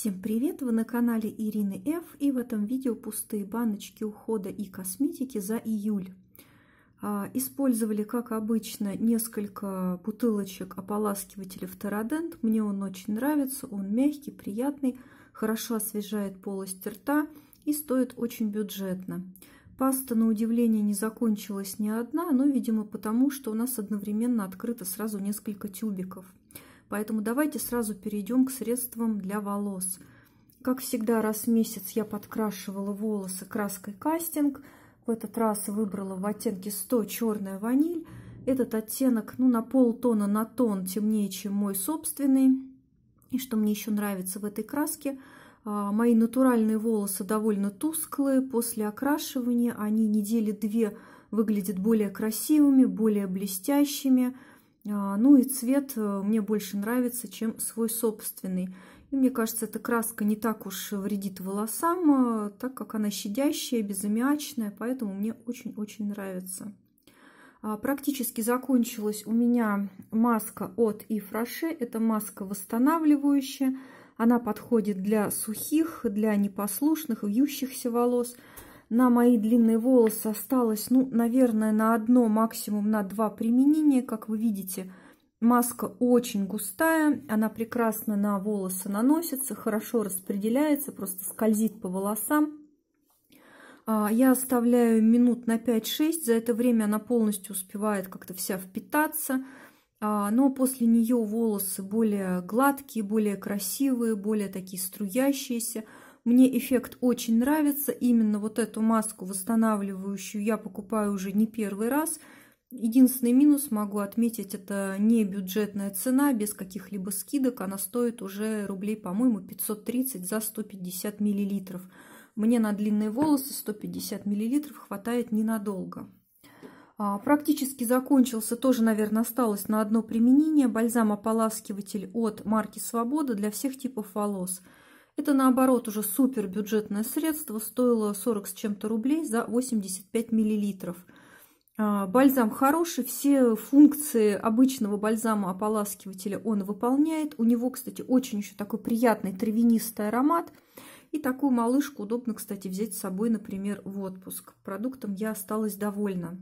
Всем привет! Вы на канале Ирины Ф. И в этом видео пустые баночки ухода и косметики за июль. А, использовали, как обычно, несколько бутылочек ополаскивателя Фтородент. Мне он очень нравится, он мягкий, приятный, хорошо освежает полость рта и стоит очень бюджетно. Паста, на удивление, не закончилась ни одна, но, ну, видимо, потому, что у нас одновременно открыто сразу несколько тюбиков. Поэтому давайте сразу перейдем к средствам для волос. Как всегда, раз в месяц я подкрашивала волосы краской кастинг. В этот раз выбрала в оттенке 100 черная ваниль. Этот оттенок ну, на полтона на тон темнее, чем мой собственный. И что мне еще нравится в этой краске, а, мои натуральные волосы довольно тусклые. После окрашивания они недели две выглядят более красивыми, более блестящими. А, ну и цвет э, мне больше нравится, чем свой собственный. И мне кажется, эта краска не так уж вредит волосам, а, так как она щадящая, безаммиачная, поэтому мне очень-очень нравится. А, практически закончилась у меня маска от Ифраше. Это маска восстанавливающая. Она подходит для сухих, для непослушных, вьющихся волос – на мои длинные волосы осталось, ну, наверное, на одно, максимум на два применения. Как вы видите, маска очень густая, она прекрасно на волосы наносится, хорошо распределяется, просто скользит по волосам. А, я оставляю минут на 5-6, за это время она полностью успевает как-то вся впитаться, а, но после нее волосы более гладкие, более красивые, более такие струящиеся – мне эффект очень нравится. Именно вот эту маску восстанавливающую я покупаю уже не первый раз. Единственный минус, могу отметить, это не бюджетная цена, без каких-либо скидок. Она стоит уже рублей, по-моему, 530 за 150 миллилитров. Мне на длинные волосы 150 миллилитров хватает ненадолго. А, практически закончился, тоже, наверное, осталось на одно применение. Бальзам-ополаскиватель от марки «Свобода» для всех типов волос – это, наоборот, уже супер бюджетное средство. Стоило 40 с чем-то рублей за 85 миллилитров. А, бальзам хороший, все функции обычного бальзама-ополаскивателя он выполняет. У него, кстати, очень еще такой приятный травянистый аромат. И такую малышку удобно, кстати, взять с собой, например, в отпуск. Продуктом я осталась довольна.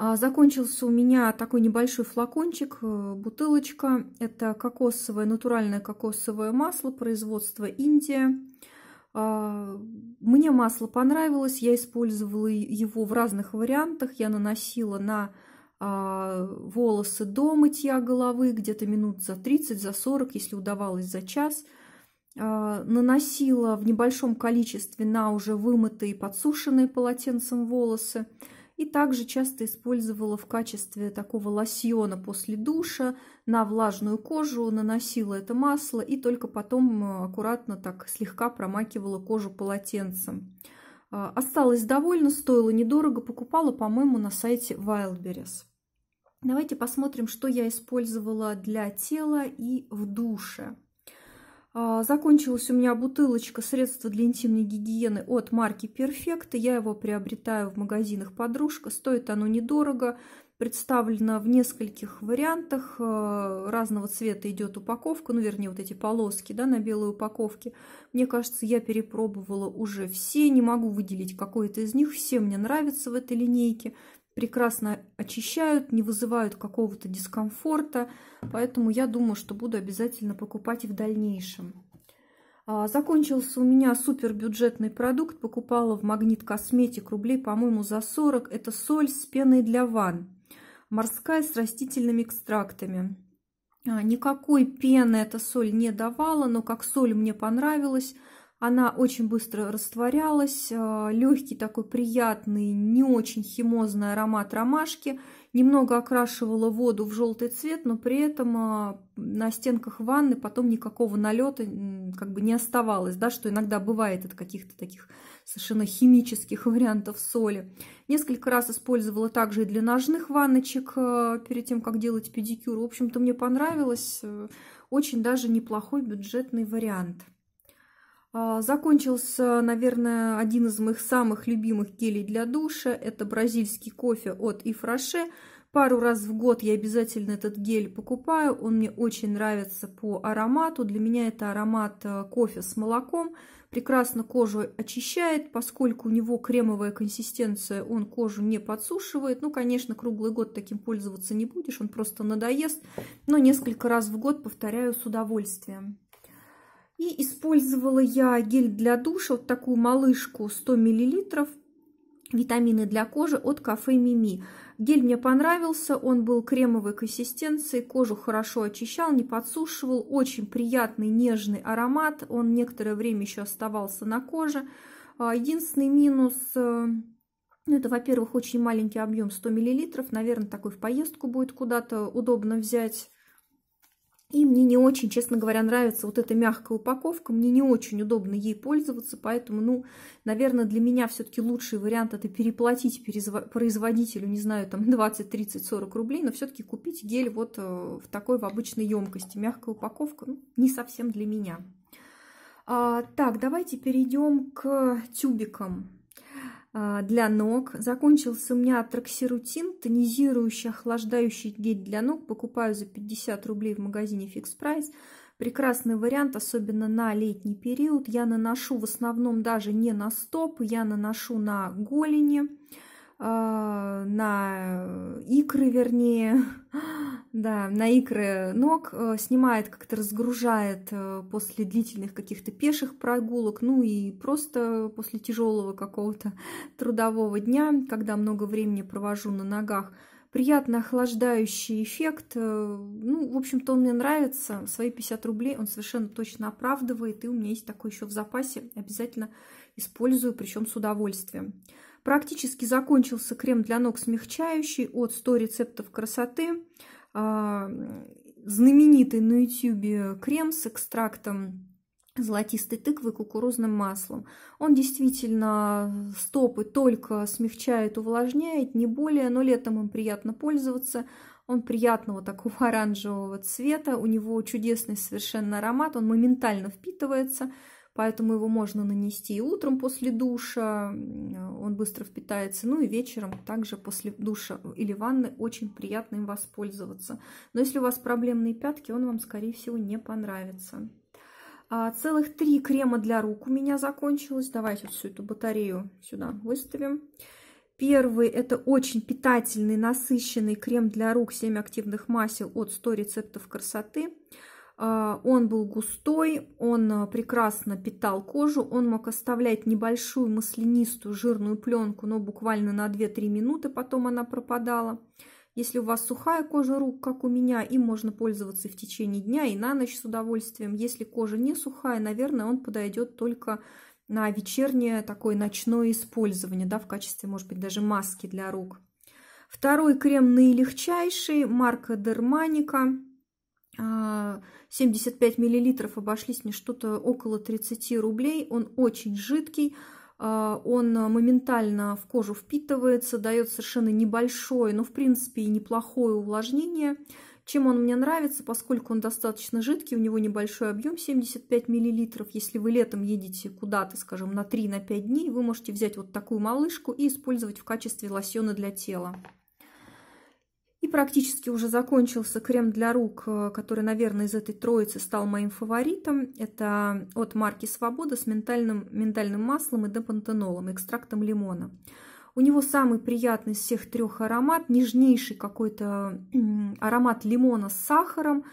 А, закончился у меня такой небольшой флакончик, э, бутылочка. Это кокосовое, натуральное кокосовое масло производства Индия. А, мне масло понравилось, я использовала его в разных вариантах. Я наносила на а, волосы до мытья головы, где-то минут за 30, за 40, если удавалось за час. Наносила в небольшом количестве на уже вымытые, подсушенные полотенцем волосы. волосы и также часто использовала в качестве такого лосьона после душа. На влажную кожу наносила это масло и только потом э, аккуратно так слегка промакивала кожу полотенцем. А, Осталась довольна, стоило недорого, покупала, по-моему, на сайте Wildberries. Давайте посмотрим, что я использовала для тела и в душе. А, закончилась у меня бутылочка средства для интимной гигиены от марки Perfect. Я его приобретаю в магазинах «Подружка». Стоит оно недорого. Представлено в нескольких вариантах. А, разного цвета идет упаковка, ну, вернее, вот эти полоски да, на белой упаковке. Мне кажется, я перепробовала уже все. Не могу выделить какой-то из них. Все мне нравятся в этой линейке прекрасно очищают, не вызывают какого-то дискомфорта. Поэтому я думаю, что буду обязательно покупать и в дальнейшем. А, закончился у меня супер бюджетный продукт. Покупала в Магнит Косметик рублей, по-моему, за 40. Это соль с пеной для ван, Морская с растительными экстрактами. А, никакой пены эта соль не давала, но как соль мне понравилась – она очень быстро растворялась, э, легкий такой приятный, не очень химозный аромат ромашки, немного окрашивала воду в желтый цвет, но при этом а, на стенках ванны потом никакого налета как бы не оставалось, да, что иногда бывает от каких-то таких совершенно химических вариантов соли. Несколько раз использовала также и для ножных ванночек э, перед тем, как делать педикюр. В общем-то, мне понравилось. Э, очень даже неплохой бюджетный вариант. А, закончился, наверное, один из моих самых любимых гелей для душа. Это бразильский кофе от Ифраше. Пару раз в год я обязательно этот гель покупаю. Он мне очень нравится по аромату. Для меня это аромат э, кофе с молоком. Прекрасно кожу очищает, поскольку у него кремовая консистенция, он кожу не подсушивает. Ну, конечно, круглый год таким пользоваться не будешь, он просто надоест. Но несколько раз в год повторяю с удовольствием. И использовала я гель для душа, вот такую малышку 100 мл, витамины для кожи от кафе Мими. Гель мне понравился, он был кремовой консистенции, кожу хорошо очищал, не подсушивал, очень приятный нежный аромат, он некоторое время еще оставался на коже. А, единственный минус, э, ну это, во-первых, очень маленький объем 100 мл, наверное, такой в поездку будет куда-то удобно взять и мне не очень, честно говоря, нравится вот эта мягкая упаковка. Мне не очень удобно ей пользоваться, поэтому, ну, наверное, для меня все-таки лучший вариант это переплатить производителю, не знаю, там 20, 30, 40 рублей, но все-таки купить гель вот э, в такой в обычной емкости. Мягкая упаковка ну, не совсем для меня. А, так, давайте перейдем к тюбикам. А, для ног. Закончился у меня троксирутин, тонизирующий, охлаждающий гель для ног. Покупаю за 50 рублей в магазине Fix Price. Прекрасный вариант, особенно на летний период. Я наношу в основном даже не на стопы, я наношу на голени. А, на э, икры, вернее, да, на икры ног, э, снимает, как-то разгружает э, после длительных каких-то пеших прогулок, ну и просто после тяжелого какого-то трудового дня, когда много времени провожу на ногах, приятно охлаждающий эффект. Ну, в общем-то, он мне нравится. Свои 50 рублей он совершенно точно оправдывает. И у меня есть такой еще в запасе. Обязательно использую, причем с удовольствием. Практически закончился крем для ног смягчающий от 100 рецептов красоты. А, знаменитый на YouTube крем с экстрактом золотистой тыквы кукурузным маслом. Он действительно стопы только смягчает, увлажняет, не более, но летом им приятно пользоваться. Он приятного такого оранжевого цвета, у него чудесный совершенно аромат, он моментально впитывается – поэтому его можно нанести и утром после душа, э, он быстро впитается, ну и вечером также после душа или ванны очень приятно им воспользоваться. Но если у вас проблемные пятки, он вам, скорее всего, не понравится. А, целых три крема для рук у меня закончилось. Давайте всю эту батарею сюда выставим. Первый – это очень питательный, насыщенный крем для рук 7 активных масел от 100 рецептов красоты. А, он был густой, он а, прекрасно питал кожу, он мог оставлять небольшую маслянистую жирную пленку, но буквально на 2-3 минуты потом она пропадала. Если у вас сухая кожа рук, как у меня, им можно пользоваться в течение дня и на ночь с удовольствием. Если кожа не сухая, наверное, он подойдет только на вечернее такое ночное использование, да, в качестве, может быть, даже маски для рук. Второй крем наилегчайший, марка Дерманика. 75 а, миллилитров обошлись мне что-то около 30 рублей. Он очень жидкий, а, он моментально в кожу впитывается, дает совершенно небольшое, но в принципе и неплохое увлажнение. Чем он мне нравится, поскольку он достаточно жидкий, у него небольшой объем 75 миллилитров. Если вы летом едете куда-то, скажем, на 3-5 на дней, вы можете взять вот такую малышку и использовать в качестве лосьона для тела. И практически уже закончился крем для рук, э, который, наверное, из этой троицы стал моим фаворитом. Это от марки «Свобода» с ментальным, миндальным маслом и депантенолом, экстрактом лимона. У него самый приятный из всех трех аромат, нежнейший какой-то аромат лимона с сахаром.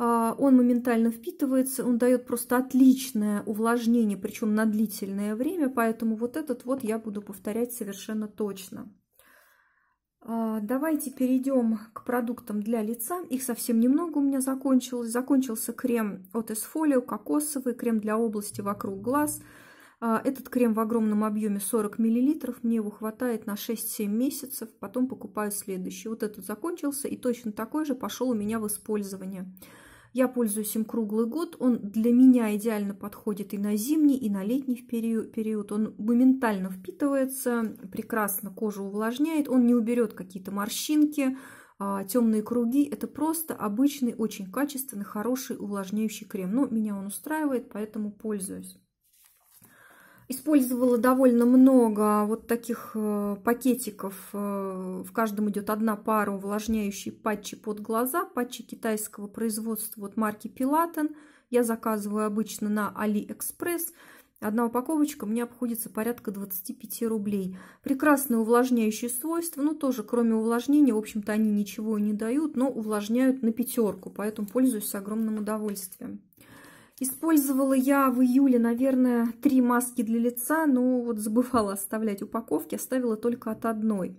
Э, он моментально впитывается, он дает просто отличное увлажнение, причем на длительное время, поэтому вот этот вот я буду повторять совершенно точно. А, давайте перейдем к продуктам для лица. Их совсем немного у меня закончилось. Закончился крем от Esfolio, кокосовый, крем для области вокруг глаз. А, этот крем в огромном объеме 40 мл. Мне его хватает на 6-7 месяцев. Потом покупаю следующий. Вот этот закончился. И точно такой же пошел у меня в использование. Я пользуюсь им круглый год. Он для меня идеально подходит и на зимний, и на летний период. Он моментально впитывается, прекрасно кожу увлажняет. Он не уберет какие-то морщинки, а, темные круги. Это просто обычный, очень качественный, хороший увлажняющий крем. Но меня он устраивает, поэтому пользуюсь. Использовала довольно много вот таких э, пакетиков. Э, в каждом идет одна пара увлажняющие патчи под глаза. Патчи китайского производства вот марки Пилатен. Я заказываю обычно на AliExpress Одна упаковочка мне обходится порядка 25 рублей. Прекрасные увлажняющие свойства. Ну, тоже кроме увлажнения, в общем-то, они ничего не дают, но увлажняют на пятерку. Поэтому пользуюсь с огромным удовольствием. Использовала я в июле, наверное, три маски для лица, но вот забывала оставлять упаковки, оставила только от одной.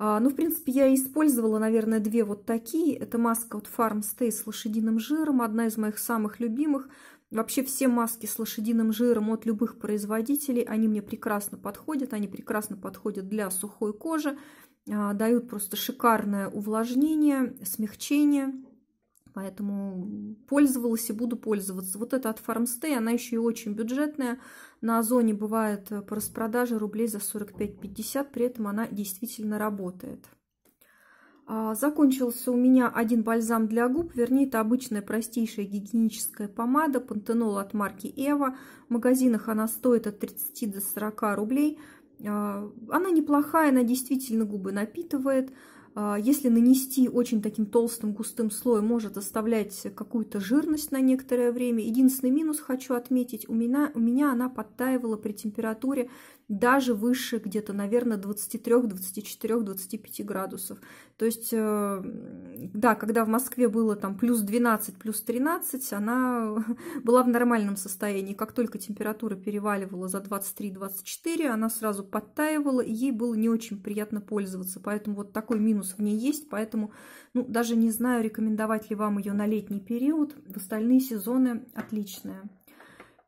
А, ну, в принципе, я использовала, наверное, две вот такие. Это маска от Farmstay с лошадиным жиром, одна из моих самых любимых. Вообще все маски с лошадиным жиром от любых производителей, они мне прекрасно подходят, они прекрасно подходят для сухой кожи, а, дают просто шикарное увлажнение, смягчение поэтому пользовалась и буду пользоваться. Вот эта от Farmstay, она еще и очень бюджетная. На Озоне бывает э, по распродаже рублей за 45-50, при этом она действительно работает. А, закончился у меня один бальзам для губ, вернее, это обычная простейшая гигиеническая помада, пантенол от марки Эва. В магазинах она стоит от 30 до 40 рублей. А, она неплохая, она действительно губы напитывает. А, если нанести очень таким толстым густым слоем, может оставлять какую-то жирность на некоторое время. Единственный минус хочу отметить, у меня, у меня она подтаивала при температуре даже выше где-то, наверное, 23, 24, 25 градусов. То есть, э, да, когда в Москве было там плюс 12, плюс 13, она была в нормальном состоянии. Как только температура переваливала за 23-24, она сразу подтаивала, и ей было не очень приятно пользоваться. Поэтому вот такой минус в ней есть, поэтому, ну, даже не знаю, рекомендовать ли вам ее на летний период. В остальные сезоны отличная.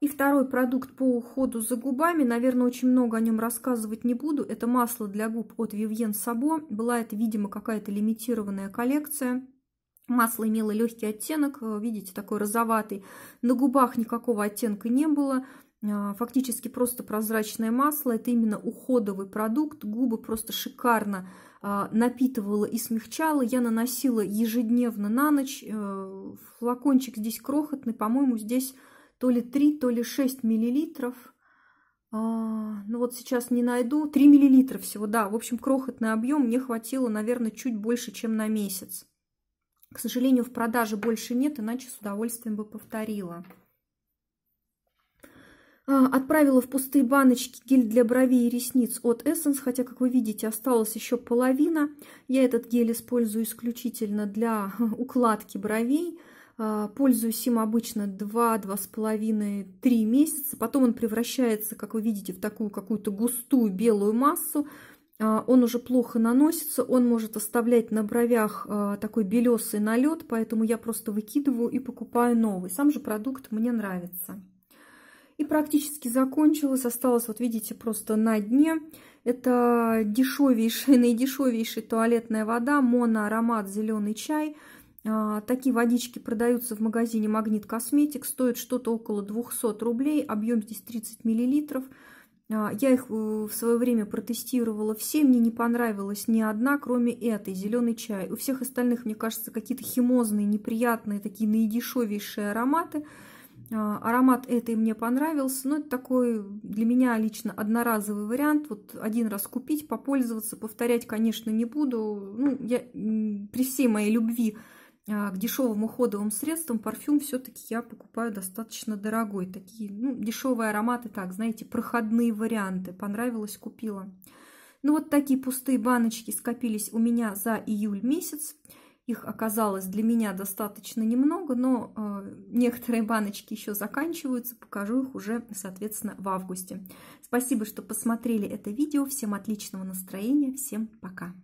И второй продукт по уходу за губами, наверное, очень много о нем рассказывать не буду. Это масло для губ от Vivienne Sabo. Была это, видимо, какая-то лимитированная коллекция. Масло имело легкий оттенок, э, видите, такой розоватый. На губах никакого оттенка не было. А, фактически просто прозрачное масло. Это именно уходовый продукт. Губы просто шикарно а, напитывала и смягчала. Я наносила ежедневно на ночь. Э, флакончик здесь крохотный, по-моему, здесь то ли 3, то ли 6 миллилитров. А, ну вот сейчас не найду. 3 миллилитра всего, да. В общем, крохотный объем мне хватило, наверное, чуть больше, чем на месяц. К сожалению, в продаже больше нет, иначе с удовольствием бы повторила. А, отправила в пустые баночки гель для бровей и ресниц от Essence, хотя, как вы видите, осталась еще половина. Я этот гель использую исключительно для укладки бровей. А, пользуюсь им обычно 2-2,5-3 месяца. Потом он превращается, как вы видите, в такую какую-то густую белую массу. А, он уже плохо наносится, он может оставлять на бровях а, такой белесый налет, поэтому я просто выкидываю и покупаю новый. Сам же продукт мне нравится. И практически закончилось, осталось, вот видите, просто на дне. Это дешевейшая, наидешевейшая туалетная вода, моноаромат зеленый чай – а, такие водички продаются в магазине «Магнит Косметик». Стоят что-то около 200 рублей, объем здесь 30 миллилитров. А, я их э, в свое время протестировала все, мне не понравилось ни одна, кроме этой, зеленый чай. У всех остальных, мне кажется, какие-то химозные, неприятные, такие наидешевейшие ароматы. А, аромат этой мне понравился, но это такой для меня лично одноразовый вариант. Вот один раз купить, попользоваться, повторять, конечно, не буду. Ну, я при всей моей любви а, к дешевым уходовым средствам парфюм все-таки я покупаю достаточно дорогой. Такие ну, дешевые ароматы, так, знаете, проходные варианты. Понравилось, купила. Ну вот такие пустые баночки скопились у меня за июль месяц. Их оказалось для меня достаточно немного, но э, некоторые баночки еще заканчиваются. Покажу их уже, соответственно, в августе. Спасибо, что посмотрели это видео. Всем отличного настроения. Всем пока.